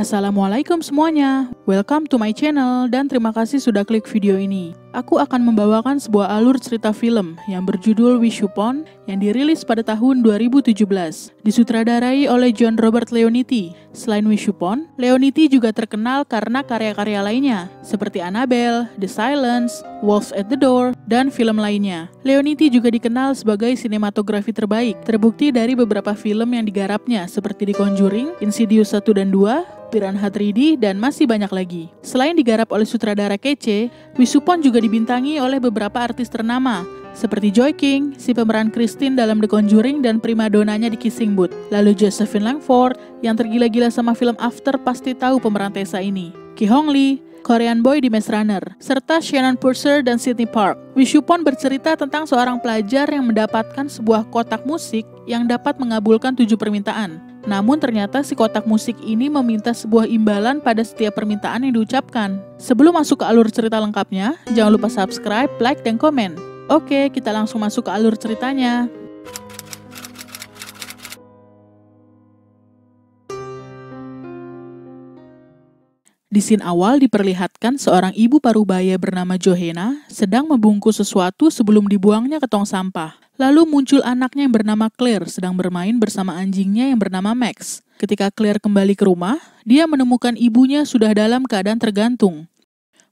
Assalamualaikum semuanya, welcome to my channel dan terima kasih sudah klik video ini aku akan membawakan sebuah alur cerita film yang berjudul Wish Upon yang dirilis pada tahun 2017. Disutradarai oleh John Robert Leonetti. Selain Wish Upon, Leonetti juga terkenal karena karya-karya lainnya seperti Annabelle, The Silence, Wolves at the Door, dan film lainnya. Leonetti juga dikenal sebagai sinematografi terbaik, terbukti dari beberapa film yang digarapnya seperti The Conjuring, Insidious 1 dan 2, Piranha 3D, dan masih banyak lagi. Selain digarap oleh sutradara kece, Wish Upon juga juga dibintangi oleh beberapa artis ternama, seperti Joy King, si pemeran Christine dalam The Conjuring dan primadonanya di Kissing Booth. Lalu Josephine Langford, yang tergila-gila sama film After pasti tahu pemeran Tessa ini. Ki Hong Lee, Korean Boy di Maze Runner, serta Shannon Purser dan Sydney Park. Wishupon bercerita tentang seorang pelajar yang mendapatkan sebuah kotak musik yang dapat mengabulkan tujuh permintaan. Namun ternyata si kotak musik ini meminta sebuah imbalan pada setiap permintaan yang diucapkan. Sebelum masuk ke alur cerita lengkapnya, jangan lupa subscribe, like, dan komen. Oke, kita langsung masuk ke alur ceritanya. Di scene awal diperlihatkan seorang ibu parubaya bernama Johena sedang membungkus sesuatu sebelum dibuangnya ke tong sampah. Lalu muncul anaknya yang bernama Claire sedang bermain bersama anjingnya yang bernama Max. Ketika Claire kembali ke rumah, dia menemukan ibunya sudah dalam keadaan tergantung.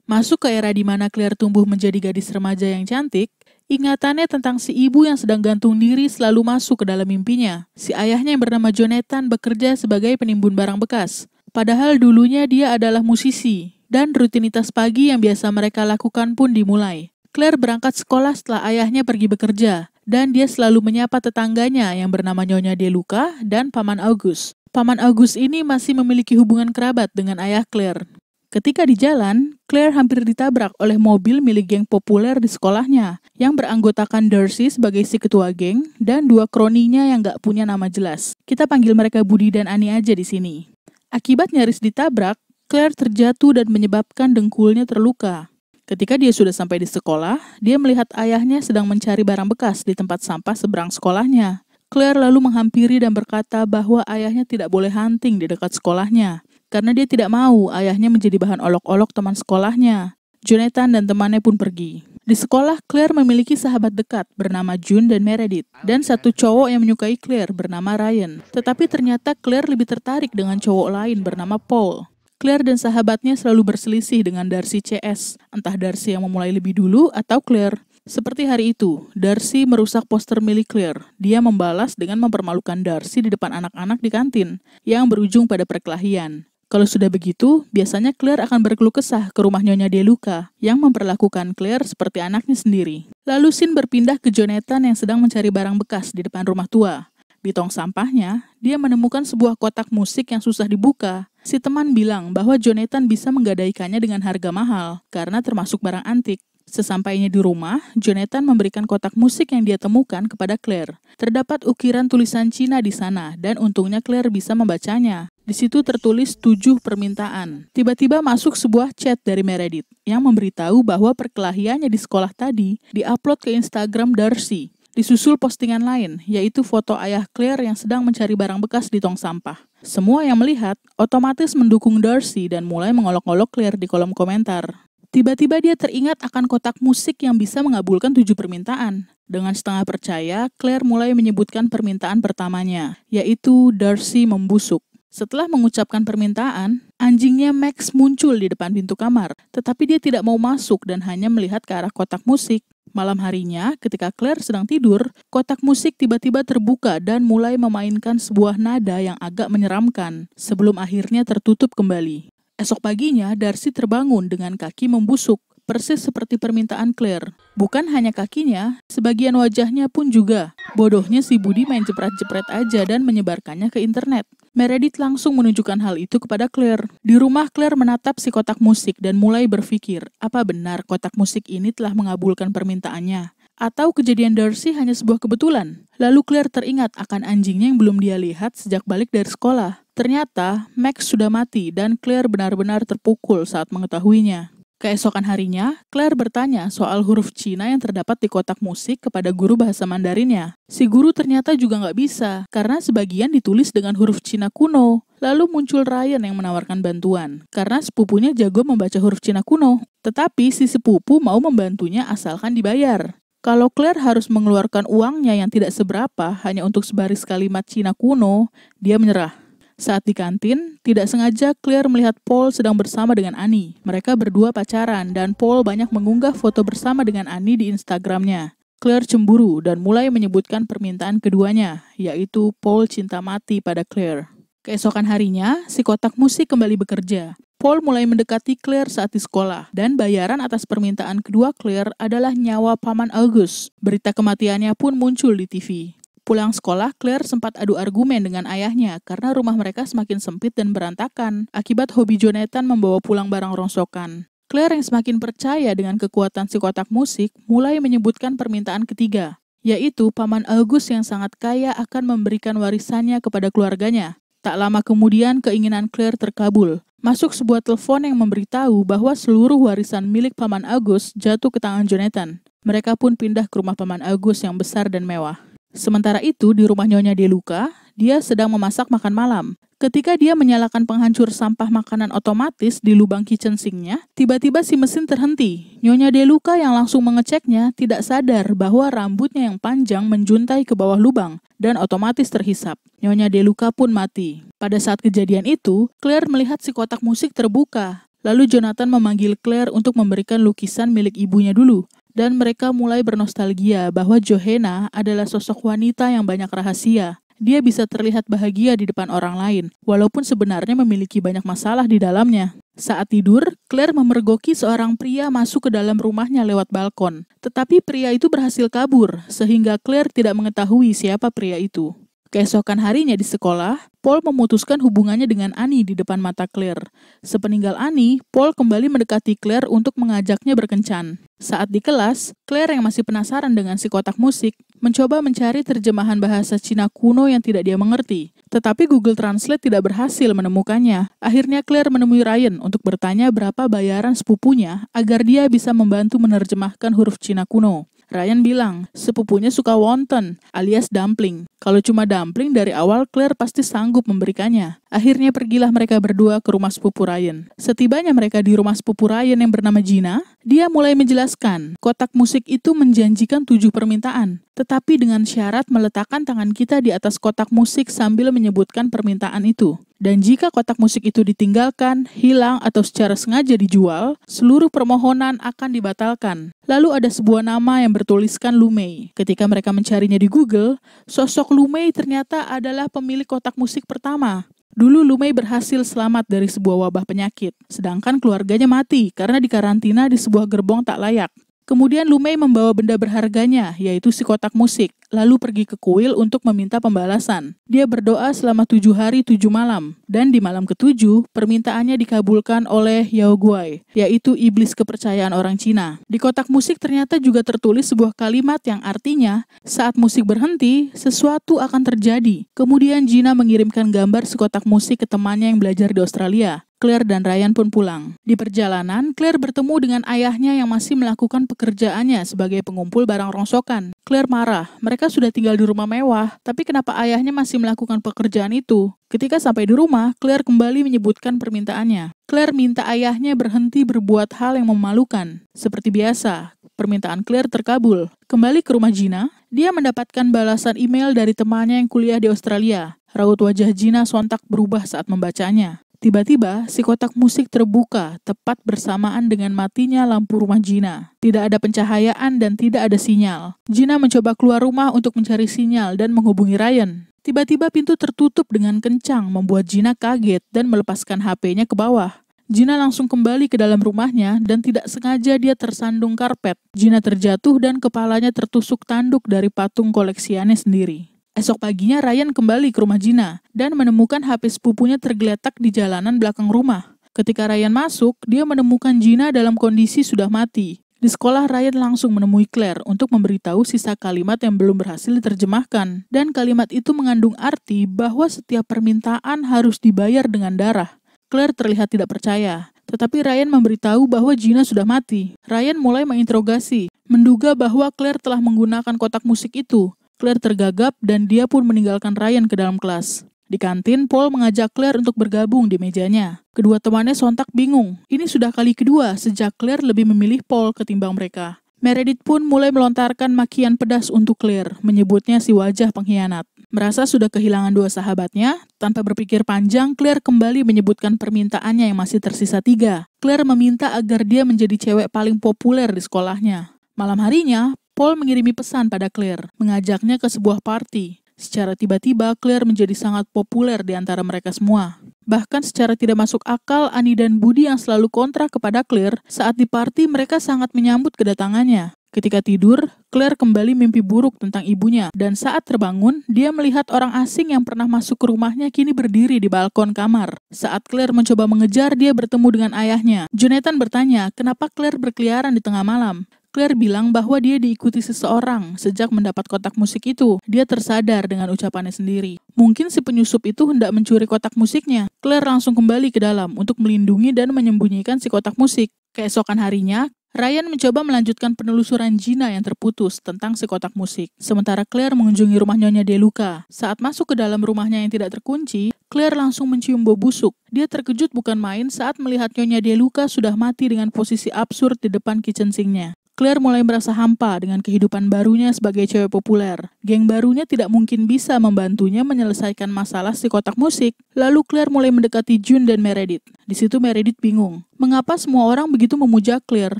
Masuk ke era di mana Claire tumbuh menjadi gadis remaja yang cantik, ingatannya tentang si ibu yang sedang gantung diri selalu masuk ke dalam mimpinya. Si ayahnya yang bernama Jonathan bekerja sebagai penimbun barang bekas. Padahal dulunya dia adalah musisi, dan rutinitas pagi yang biasa mereka lakukan pun dimulai. Claire berangkat sekolah setelah ayahnya pergi bekerja, dan dia selalu menyapa tetangganya yang bernama Nyonya Deluca dan Paman August. Paman August ini masih memiliki hubungan kerabat dengan ayah Claire. Ketika di jalan, Claire hampir ditabrak oleh mobil milik geng populer di sekolahnya yang beranggotakan Darcy sebagai si ketua geng dan dua kroninya yang gak punya nama jelas. Kita panggil mereka Budi dan Ani aja di sini. Akibat nyaris ditabrak, Claire terjatuh dan menyebabkan dengkulnya terluka. Ketika dia sudah sampai di sekolah, dia melihat ayahnya sedang mencari barang bekas di tempat sampah seberang sekolahnya. Claire lalu menghampiri dan berkata bahwa ayahnya tidak boleh hunting di dekat sekolahnya, karena dia tidak mau ayahnya menjadi bahan olok-olok teman sekolahnya. Jonathan dan temannya pun pergi. Di sekolah, Claire memiliki sahabat dekat bernama June dan Meredith, dan satu cowok yang menyukai Claire bernama Ryan. Tetapi ternyata Claire lebih tertarik dengan cowok lain bernama Paul. Claire dan sahabatnya selalu berselisih dengan Darcy CS, entah Darcy yang memulai lebih dulu atau Claire. Seperti hari itu, Darcy merusak poster milik Claire. Dia membalas dengan mempermalukan Darcy di depan anak-anak di kantin, yang berujung pada perkelahian. Kalau sudah begitu, biasanya Claire akan berkeluh kesah ke rumah Nyonya Deluca yang memperlakukan Claire seperti anaknya sendiri. Lalu Sin berpindah ke Jonathan yang sedang mencari barang bekas di depan rumah tua. Di tong sampahnya, dia menemukan sebuah kotak musik yang susah dibuka. Si teman bilang bahwa Jonathan bisa menggadaikannya dengan harga mahal karena termasuk barang antik. Sesampainya di rumah, Jonathan memberikan kotak musik yang dia temukan kepada Claire. Terdapat ukiran tulisan Cina di sana, dan untungnya Claire bisa membacanya. Di situ tertulis tujuh permintaan. Tiba-tiba masuk sebuah chat dari Meredith yang memberitahu bahwa perkelahiannya di sekolah tadi diupload ke Instagram Darcy. Disusul postingan lain, yaitu foto ayah Claire yang sedang mencari barang bekas di tong sampah. Semua yang melihat otomatis mendukung Darcy dan mulai mengolok-olok Claire di kolom komentar. Tiba-tiba dia teringat akan kotak musik yang bisa mengabulkan tujuh permintaan. Dengan setengah percaya, Claire mulai menyebutkan permintaan pertamanya, yaitu Darcy membusuk. Setelah mengucapkan permintaan, anjingnya Max muncul di depan pintu kamar, tetapi dia tidak mau masuk dan hanya melihat ke arah kotak musik. Malam harinya, ketika Claire sedang tidur, kotak musik tiba-tiba terbuka dan mulai memainkan sebuah nada yang agak menyeramkan, sebelum akhirnya tertutup kembali. Esok paginya, Darcy terbangun dengan kaki membusuk persis seperti permintaan Claire. Bukan hanya kakinya, sebagian wajahnya pun juga. Bodohnya si Budi main jepret-jepret aja dan menyebarkannya ke internet. Meredith langsung menunjukkan hal itu kepada Claire. Di rumah, Claire menatap si kotak musik dan mulai berpikir, apa benar kotak musik ini telah mengabulkan permintaannya? Atau kejadian Darcy hanya sebuah kebetulan? Lalu Claire teringat akan anjingnya yang belum dia lihat sejak balik dari sekolah. Ternyata, Max sudah mati dan Claire benar-benar terpukul saat mengetahuinya. Keesokan harinya, Claire bertanya soal huruf Cina yang terdapat di kotak musik kepada guru bahasa Mandarinnya. Si guru ternyata juga nggak bisa, karena sebagian ditulis dengan huruf Cina kuno. Lalu muncul Ryan yang menawarkan bantuan, karena sepupunya jago membaca huruf Cina kuno. Tetapi si sepupu mau membantunya asalkan dibayar. Kalau Claire harus mengeluarkan uangnya yang tidak seberapa hanya untuk sebaris kalimat Cina kuno, dia menyerah. Saat di kantin, tidak sengaja Claire melihat Paul sedang bersama dengan Annie. Mereka berdua pacaran dan Paul banyak mengunggah foto bersama dengan Annie di Instagramnya. Claire cemburu dan mulai menyebutkan permintaan keduanya, yaitu Paul cinta mati pada Claire. Keesokan harinya, si kotak musik kembali bekerja. Paul mulai mendekati Claire saat di sekolah, dan bayaran atas permintaan kedua Claire adalah nyawa paman August. Berita kematiannya pun muncul di TV. Pulang sekolah, Claire sempat adu argumen dengan ayahnya karena rumah mereka semakin sempit dan berantakan akibat hobi Jonathan membawa pulang barang rongsokan. Claire yang semakin percaya dengan kekuatan si kotak musik mulai menyebutkan permintaan ketiga, yaitu paman August yang sangat kaya akan memberikan warisannya kepada keluarganya. Tak lama kemudian keinginan Claire terkabul. Masuk sebuah telepon yang memberitahu bahwa seluruh warisan milik paman Agus jatuh ke tangan Jonathan. Mereka pun pindah ke rumah paman Agus yang besar dan mewah. Sementara itu, di rumah Nyonya Luca, dia sedang memasak makan malam. Ketika dia menyalakan penghancur sampah makanan otomatis di lubang kitchen sinknya, tiba-tiba si mesin terhenti. Nyonya Luca yang langsung mengeceknya tidak sadar bahwa rambutnya yang panjang menjuntai ke bawah lubang dan otomatis terhisap. Nyonya Luca pun mati. Pada saat kejadian itu, Claire melihat si kotak musik terbuka. Lalu Jonathan memanggil Claire untuk memberikan lukisan milik ibunya dulu dan mereka mulai bernostalgia bahwa Johanna adalah sosok wanita yang banyak rahasia. Dia bisa terlihat bahagia di depan orang lain, walaupun sebenarnya memiliki banyak masalah di dalamnya. Saat tidur, Claire memergoki seorang pria masuk ke dalam rumahnya lewat balkon. Tetapi pria itu berhasil kabur, sehingga Claire tidak mengetahui siapa pria itu. Keesokan harinya di sekolah, Paul memutuskan hubungannya dengan Ani di depan mata Claire. Sepeninggal Ani, Paul kembali mendekati Claire untuk mengajaknya berkencan. Saat di kelas, Claire yang masih penasaran dengan si kotak musik, mencoba mencari terjemahan bahasa Cina kuno yang tidak dia mengerti. Tetapi Google Translate tidak berhasil menemukannya. Akhirnya Claire menemui Ryan untuk bertanya berapa bayaran sepupunya agar dia bisa membantu menerjemahkan huruf Cina kuno. Ryan bilang, sepupunya suka wonton alias dumpling. Kalau cuma dumpling dari awal Claire pasti sanggup memberikannya. Akhirnya pergilah mereka berdua ke rumah sepupu Ryan. Setibanya mereka di rumah sepupu Ryan yang bernama Gina, dia mulai menjelaskan kotak musik itu menjanjikan tujuh permintaan, tetapi dengan syarat meletakkan tangan kita di atas kotak musik sambil menyebutkan permintaan itu. Dan jika kotak musik itu ditinggalkan, hilang, atau secara sengaja dijual, seluruh permohonan akan dibatalkan. Lalu ada sebuah nama yang bertuliskan Lumei. Ketika mereka mencarinya di Google, sosok Lumei ternyata adalah pemilik kotak musik pertama. Dulu Lumei berhasil selamat dari sebuah wabah penyakit, sedangkan keluarganya mati karena dikarantina di sebuah gerbong tak layak. Kemudian Lumei membawa benda berharganya, yaitu si kotak musik, lalu pergi ke kuil untuk meminta pembalasan. Dia berdoa selama tujuh hari tujuh malam, dan di malam ketujuh, permintaannya dikabulkan oleh Yao Guai, yaitu iblis kepercayaan orang Cina. Di kotak musik ternyata juga tertulis sebuah kalimat yang artinya, saat musik berhenti, sesuatu akan terjadi. Kemudian Gina mengirimkan gambar sekotak musik ke temannya yang belajar di Australia. Claire dan Ryan pun pulang. Di perjalanan, Claire bertemu dengan ayahnya yang masih melakukan pekerjaannya sebagai pengumpul barang rongsokan. Claire marah, mereka sudah tinggal di rumah mewah, tapi kenapa ayahnya masih melakukan pekerjaan itu? Ketika sampai di rumah, Claire kembali menyebutkan permintaannya. Claire minta ayahnya berhenti berbuat hal yang memalukan. Seperti biasa, permintaan Claire terkabul. Kembali ke rumah Gina, dia mendapatkan balasan email dari temannya yang kuliah di Australia. Raut wajah Gina sontak berubah saat membacanya. Tiba-tiba, si kotak musik terbuka tepat bersamaan dengan matinya lampu rumah Jina. Tidak ada pencahayaan dan tidak ada sinyal. Jina mencoba keluar rumah untuk mencari sinyal dan menghubungi Ryan. Tiba-tiba pintu tertutup dengan kencang membuat Jina kaget dan melepaskan HP-nya ke bawah. Jina langsung kembali ke dalam rumahnya dan tidak sengaja dia tersandung karpet. Jina terjatuh dan kepalanya tertusuk tanduk dari patung koleksiannya sendiri. Esok paginya Ryan kembali ke rumah Gina dan menemukan HP sepupunya tergeletak di jalanan belakang rumah. Ketika Ryan masuk, dia menemukan Gina dalam kondisi sudah mati. Di sekolah, Ryan langsung menemui Claire untuk memberitahu sisa kalimat yang belum berhasil diterjemahkan. Dan kalimat itu mengandung arti bahwa setiap permintaan harus dibayar dengan darah. Claire terlihat tidak percaya, tetapi Ryan memberitahu bahwa Gina sudah mati. Ryan mulai menginterogasi, menduga bahwa Claire telah menggunakan kotak musik itu. Claire tergagap dan dia pun meninggalkan Ryan ke dalam kelas. Di kantin, Paul mengajak Claire untuk bergabung di mejanya. Kedua temannya sontak bingung. Ini sudah kali kedua sejak Claire lebih memilih Paul ketimbang mereka. Meredith pun mulai melontarkan makian pedas untuk Claire, menyebutnya si wajah pengkhianat. Merasa sudah kehilangan dua sahabatnya, tanpa berpikir panjang, Claire kembali menyebutkan permintaannya yang masih tersisa tiga. Claire meminta agar dia menjadi cewek paling populer di sekolahnya. Malam harinya, Paul mengirimi pesan pada Claire, mengajaknya ke sebuah party. Secara tiba-tiba, Claire menjadi sangat populer di antara mereka semua. Bahkan secara tidak masuk akal, Ani dan Budi yang selalu kontra kepada Claire, saat di party mereka sangat menyambut kedatangannya. Ketika tidur, Claire kembali mimpi buruk tentang ibunya, dan saat terbangun, dia melihat orang asing yang pernah masuk ke rumahnya kini berdiri di balkon kamar. Saat Claire mencoba mengejar, dia bertemu dengan ayahnya. Jonathan bertanya, kenapa Claire berkeliaran di tengah malam? Claire bilang bahwa dia diikuti seseorang sejak mendapat kotak musik itu. Dia tersadar dengan ucapannya sendiri. Mungkin si penyusup itu hendak mencuri kotak musiknya. Claire langsung kembali ke dalam untuk melindungi dan menyembunyikan si kotak musik. Keesokan harinya, Ryan mencoba melanjutkan penelusuran Gina yang terputus tentang si kotak musik. Sementara Claire mengunjungi rumah Nyonya Deluca. Saat masuk ke dalam rumahnya yang tidak terkunci, Claire langsung mencium bau busuk. Dia terkejut bukan main saat melihat Nyonya Deluca sudah mati dengan posisi absurd di depan kitchen sinknya. Claire mulai merasa hampa dengan kehidupan barunya sebagai cewek populer. Geng barunya tidak mungkin bisa membantunya menyelesaikan masalah si kotak musik. Lalu Claire mulai mendekati June dan Meredith. Di situ Meredith bingung. Mengapa semua orang begitu memuja Claire,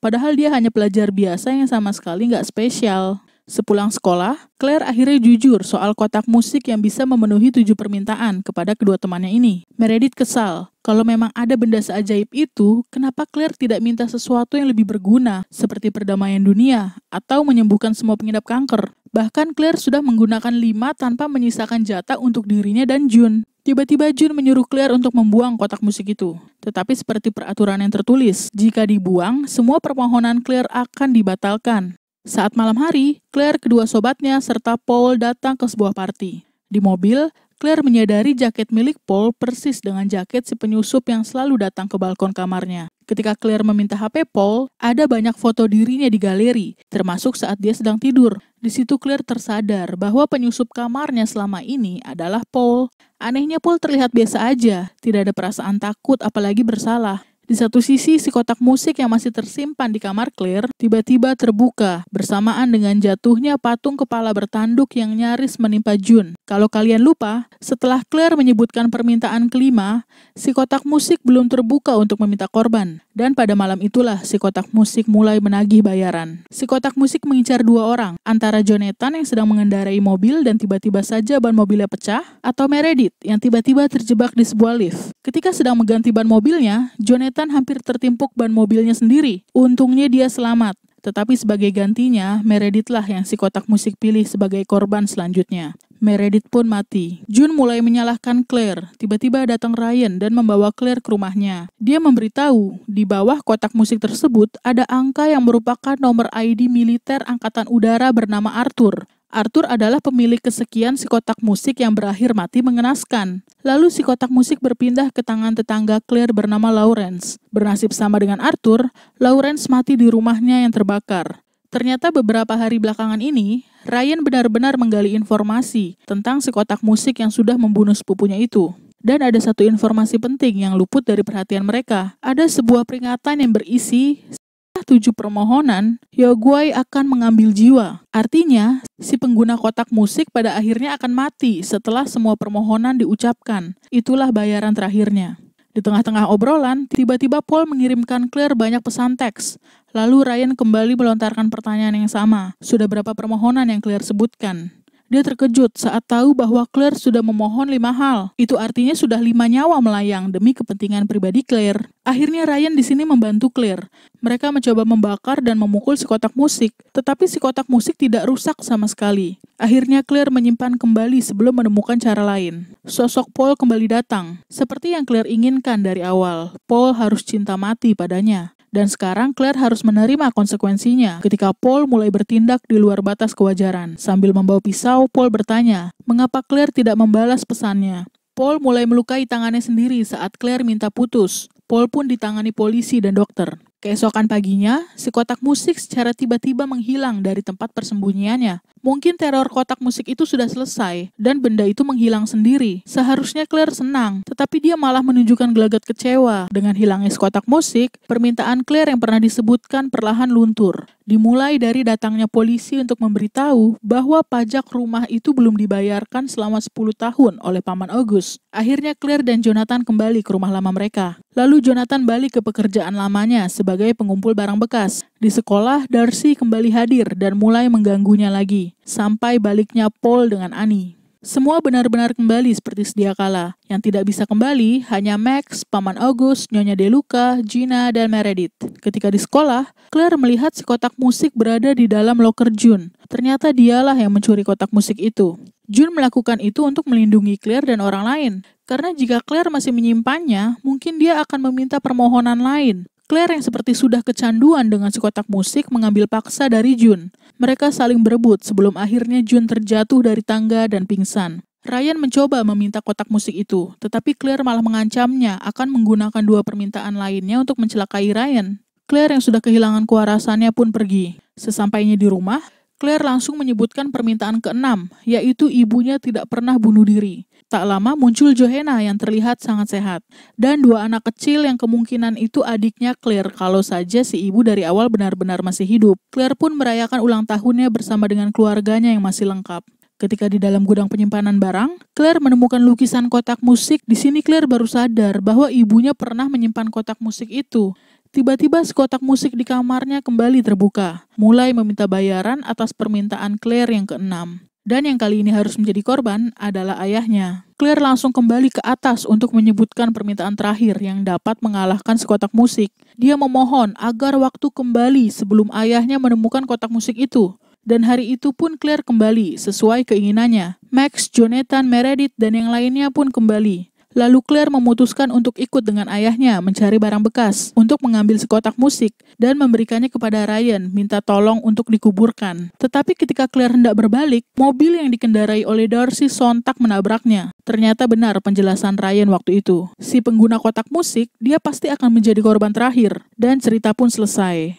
padahal dia hanya pelajar biasa yang sama sekali nggak spesial. Sepulang sekolah, Claire akhirnya jujur soal kotak musik yang bisa memenuhi tujuh permintaan kepada kedua temannya ini. Meredith kesal, kalau memang ada benda seajaib itu, kenapa Claire tidak minta sesuatu yang lebih berguna, seperti perdamaian dunia, atau menyembuhkan semua pengidap kanker? Bahkan Claire sudah menggunakan lima tanpa menyisakan jatah untuk dirinya dan June. Tiba-tiba June menyuruh Claire untuk membuang kotak musik itu. Tetapi seperti peraturan yang tertulis, jika dibuang, semua permohonan Claire akan dibatalkan. Saat malam hari, Claire kedua sobatnya serta Paul datang ke sebuah party. Di mobil, Claire menyadari jaket milik Paul persis dengan jaket si penyusup yang selalu datang ke balkon kamarnya. Ketika Claire meminta HP Paul, ada banyak foto dirinya di galeri, termasuk saat dia sedang tidur. Di situ Claire tersadar bahwa penyusup kamarnya selama ini adalah Paul. Anehnya Paul terlihat biasa aja, tidak ada perasaan takut apalagi bersalah. Di satu sisi, si kotak musik yang masih tersimpan di kamar Claire tiba-tiba terbuka bersamaan dengan jatuhnya patung kepala bertanduk yang nyaris menimpa Jun. Kalau kalian lupa, setelah Claire menyebutkan permintaan kelima, si kotak musik belum terbuka untuk meminta korban. Dan pada malam itulah si kotak musik mulai menagih bayaran. Si kotak musik mengincar dua orang, antara Jonathan yang sedang mengendarai mobil dan tiba-tiba saja ban mobilnya pecah, atau Meredith yang tiba-tiba terjebak di sebuah lift. Ketika sedang mengganti ban mobilnya, Jonathan hampir tertimpuk ban mobilnya sendiri. Untungnya dia selamat. Tetapi sebagai gantinya, Meredith lah yang si kotak musik pilih sebagai korban selanjutnya. Meredith pun mati. Jun mulai menyalahkan Claire. Tiba-tiba datang Ryan dan membawa Claire ke rumahnya. Dia memberitahu, di bawah kotak musik tersebut ada angka yang merupakan nomor ID militer Angkatan Udara bernama Arthur. Arthur adalah pemilik kesekian si kotak musik yang berakhir mati mengenaskan. Lalu si kotak musik berpindah ke tangan tetangga Claire bernama Lawrence. Bernasib sama dengan Arthur, Lawrence mati di rumahnya yang terbakar. Ternyata beberapa hari belakangan ini, Ryan benar-benar menggali informasi tentang sekotak musik yang sudah membunuh sepupunya itu. Dan ada satu informasi penting yang luput dari perhatian mereka. Ada sebuah peringatan yang berisi setelah tujuh permohonan, Yoguai akan mengambil jiwa. Artinya, si pengguna kotak musik pada akhirnya akan mati setelah semua permohonan diucapkan. Itulah bayaran terakhirnya. Di tengah-tengah obrolan, tiba-tiba Paul mengirimkan Claire banyak pesan teks. Lalu Ryan kembali melontarkan pertanyaan yang sama. Sudah berapa permohonan yang Claire sebutkan? Dia terkejut saat tahu bahwa Claire sudah memohon lima hal. Itu artinya sudah lima nyawa melayang demi kepentingan pribadi Claire. Akhirnya Ryan di sini membantu Claire. Mereka mencoba membakar dan memukul si kotak musik, tetapi si kotak musik tidak rusak sama sekali. Akhirnya Claire menyimpan kembali sebelum menemukan cara lain. Sosok Paul kembali datang, seperti yang Claire inginkan dari awal. Paul harus cinta mati padanya. Dan sekarang Claire harus menerima konsekuensinya ketika Paul mulai bertindak di luar batas kewajaran. Sambil membawa pisau, Paul bertanya, mengapa Claire tidak membalas pesannya? Paul mulai melukai tangannya sendiri saat Claire minta putus. Paul pun ditangani polisi dan dokter. Keesokan paginya, si kotak musik secara tiba-tiba menghilang dari tempat persembunyiannya. Mungkin teror kotak musik itu sudah selesai dan benda itu menghilang sendiri. Seharusnya Claire senang, tetapi dia malah menunjukkan gelagat kecewa. Dengan hilangnya kotak musik, permintaan Claire yang pernah disebutkan perlahan luntur. Dimulai dari datangnya polisi untuk memberitahu bahwa pajak rumah itu belum dibayarkan selama 10 tahun oleh Paman August. Akhirnya Claire dan Jonathan kembali ke rumah lama mereka. Lalu Jonathan balik ke pekerjaan lamanya sebagai pengumpul barang bekas. Di sekolah, Darcy kembali hadir dan mulai mengganggunya lagi sampai baliknya Paul dengan Annie. Semua benar-benar kembali seperti sedia kala. Yang tidak bisa kembali hanya Max, Paman August, Nyonya Deluca, Gina, dan Meredith. Ketika di sekolah, Claire melihat si kotak musik berada di dalam loker June. Ternyata dialah yang mencuri kotak musik itu. June melakukan itu untuk melindungi Claire dan orang lain. Karena jika Claire masih menyimpannya, mungkin dia akan meminta permohonan lain. Claire yang seperti sudah kecanduan dengan sekotak musik mengambil paksa dari Jun. Mereka saling berebut sebelum akhirnya Jun terjatuh dari tangga dan pingsan. Ryan mencoba meminta kotak musik itu, tetapi Claire malah mengancamnya akan menggunakan dua permintaan lainnya untuk mencelakai Ryan. Claire yang sudah kehilangan kewarasannya pun pergi. Sesampainya di rumah, Claire langsung menyebutkan permintaan keenam, yaitu ibunya tidak pernah bunuh diri. Tak lama muncul Johanna yang terlihat sangat sehat, dan dua anak kecil yang kemungkinan itu adiknya Claire kalau saja si ibu dari awal benar-benar masih hidup. Claire pun merayakan ulang tahunnya bersama dengan keluarganya yang masih lengkap. Ketika di dalam gudang penyimpanan barang, Claire menemukan lukisan kotak musik. Di sini Claire baru sadar bahwa ibunya pernah menyimpan kotak musik itu. Tiba-tiba sekotak musik di kamarnya kembali terbuka, mulai meminta bayaran atas permintaan Claire yang keenam. Dan yang kali ini harus menjadi korban adalah ayahnya. Claire langsung kembali ke atas untuk menyebutkan permintaan terakhir yang dapat mengalahkan sekotak musik. Dia memohon agar waktu kembali sebelum ayahnya menemukan kotak musik itu. Dan hari itu pun Claire kembali sesuai keinginannya. Max, Jonathan, Meredith, dan yang lainnya pun kembali. Lalu Claire memutuskan untuk ikut dengan ayahnya mencari barang bekas untuk mengambil sekotak musik dan memberikannya kepada Ryan minta tolong untuk dikuburkan. Tetapi ketika Claire hendak berbalik, mobil yang dikendarai oleh Darcy sontak menabraknya. Ternyata benar penjelasan Ryan waktu itu. Si pengguna kotak musik, dia pasti akan menjadi korban terakhir. Dan cerita pun selesai.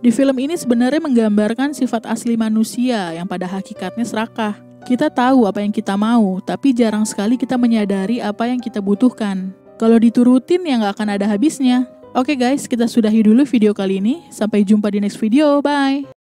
Di film ini sebenarnya menggambarkan sifat asli manusia yang pada hakikatnya serakah. Kita tahu apa yang kita mau, tapi jarang sekali kita menyadari apa yang kita butuhkan. Kalau diturutin ya nggak akan ada habisnya. Oke guys, kita sudahi dulu video kali ini. Sampai jumpa di next video. Bye!